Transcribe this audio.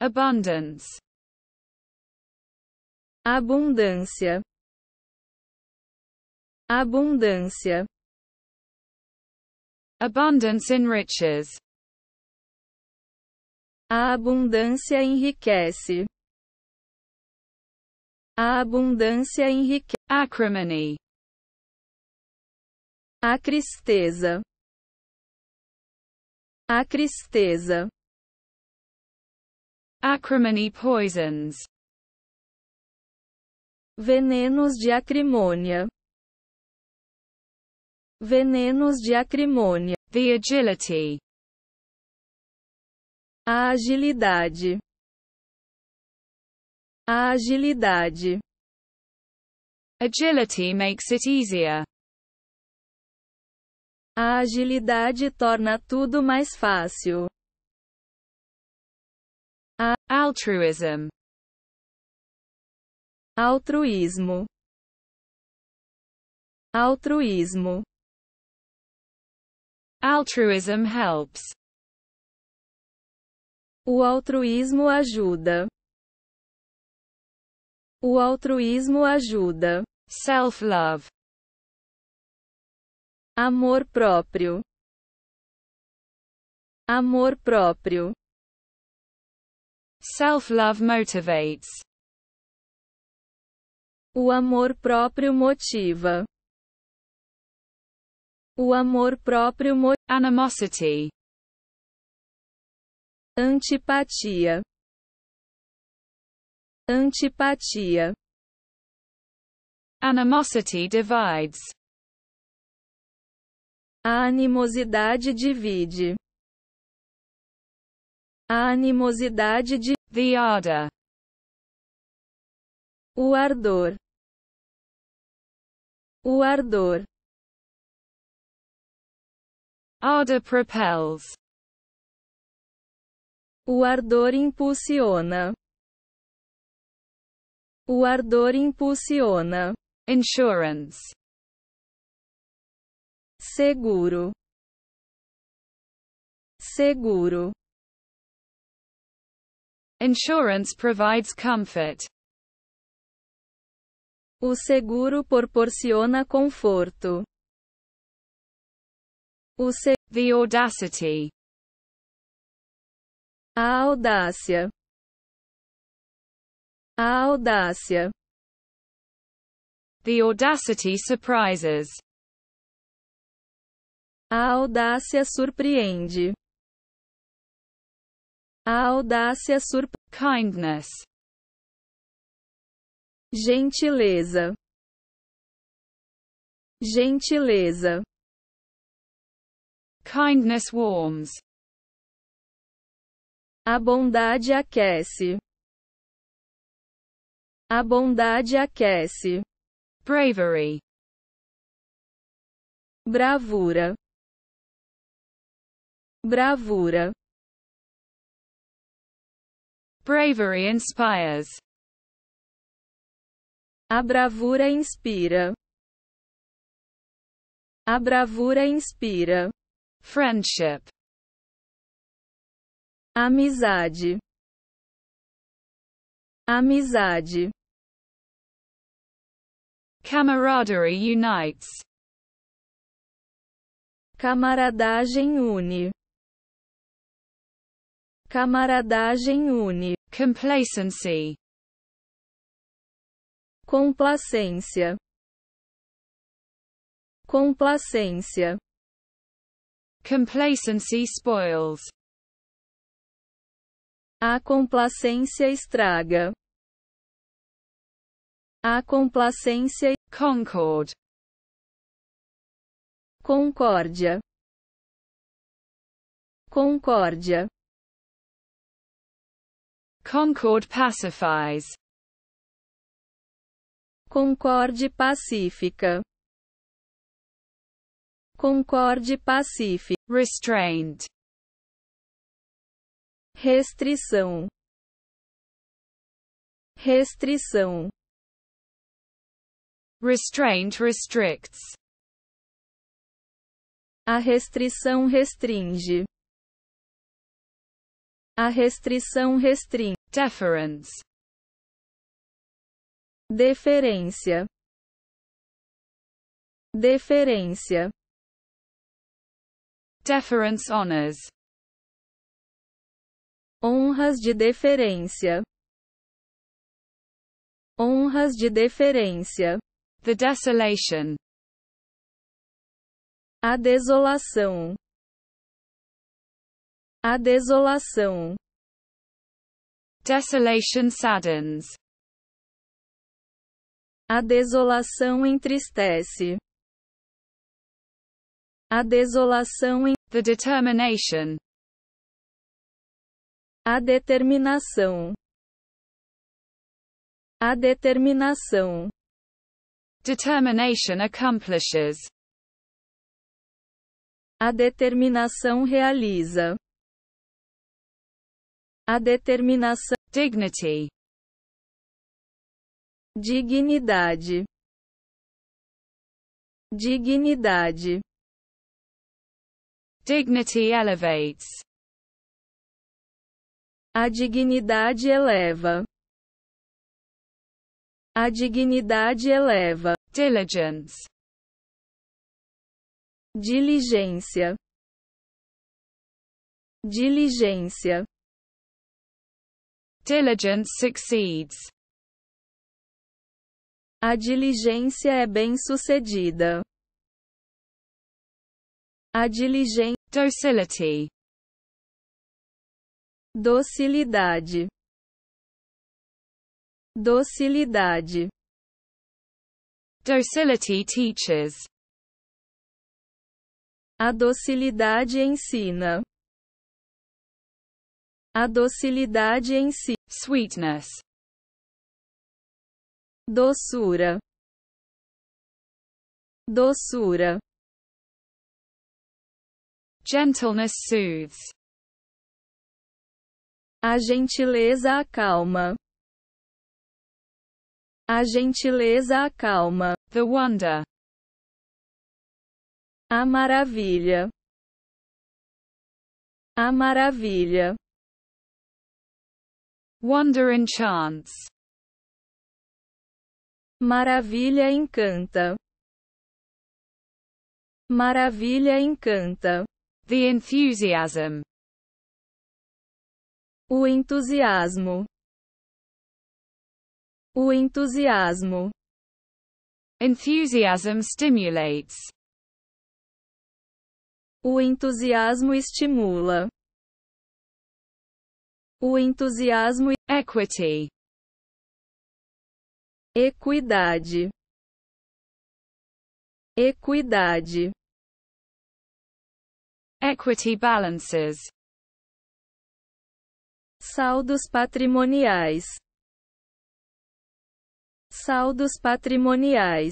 Abundance. Abundância. Abundância. Abundance enriches. A abundância enriquece. A abundância enriquece. Acrimony. A tristeza. A tristeza. Acrimony poisons. Venenos de acrimônia. Venenos de acrimônia. The agility. A agilidade. A agilidade. Agility makes it easier. A agilidade torna tudo mais fácil. A. Altruism. Altruísmo. Altruísmo. Altruism helps. O altruísmo ajuda. O altruísmo ajuda. Self-love. Amor próprio. Amor próprio. Self-love motivates. O amor próprio motiva. O amor próprio mot. animosity. Antipatia. Antipatia. Animosity divides. A animosidade divide. A animosidade de the ardor. O ardor. O ardor. Ardor propels. O ardor impulsiona. O ardor impulsiona. Insurance. Seguro. Seguro. Insurance provides comfort. O seguro proporciona conforto. O se The audacity. A audácia. A audácia. The audacity surprises. A audácia surpreende. A audácia surp... Kindness. Gentileza. Gentileza. Kindness warms. A bondade aquece. A bondade aquece. Bravery. Bravura. Bravura. Bravery inspires. A bravura inspira. A bravura inspira. Friendship. Amizade. Amizade. Camaraderie unites. Camaradagem une. Camaradagem une. Complacency. Complacência. Complacência. Complacency spoils. A complacência estraga. A complacência Concord. Concórdia. Concórdia. Concord pacifies. Concorde pacífica. Concorde pacífica. Restraint. Restrição. Restrição. Restraint restricts. A restrição restringe. A restrição restringe deference, deferência, deferência, deference honors, honras de deferência, honras de deferência, the desolation, a desolação, a desolação Desolation saddens. A desolação entristece. A desolação em The determination. A determinação. A determinação. Determination accomplishes. A determinação realiza. A determinação. Dignity. Dignidade. Dignidade. Dignity elevates. A dignidade eleva. A dignidade eleva. Diligence. Diligência. Diligência. Diligence succeeds. A diligência é bem-sucedida. A diligência é docility docilidade docilidade docility teaches a docilidade ensina a docilidade em si. Sweetness. Doçura. Doçura. Gentleness soothes. A gentileza acalma. A gentileza acalma. The wonder. A maravilha. A maravilha. Wonder enchants. Maravilha encanta. Maravilha encanta. The enthusiasm. O entusiasmo. O entusiasmo. Enthusiasm stimulates. O entusiasmo estimula o entusiasmo e equity, equidade, equidade, equity balances, saldos patrimoniais, saldos patrimoniais.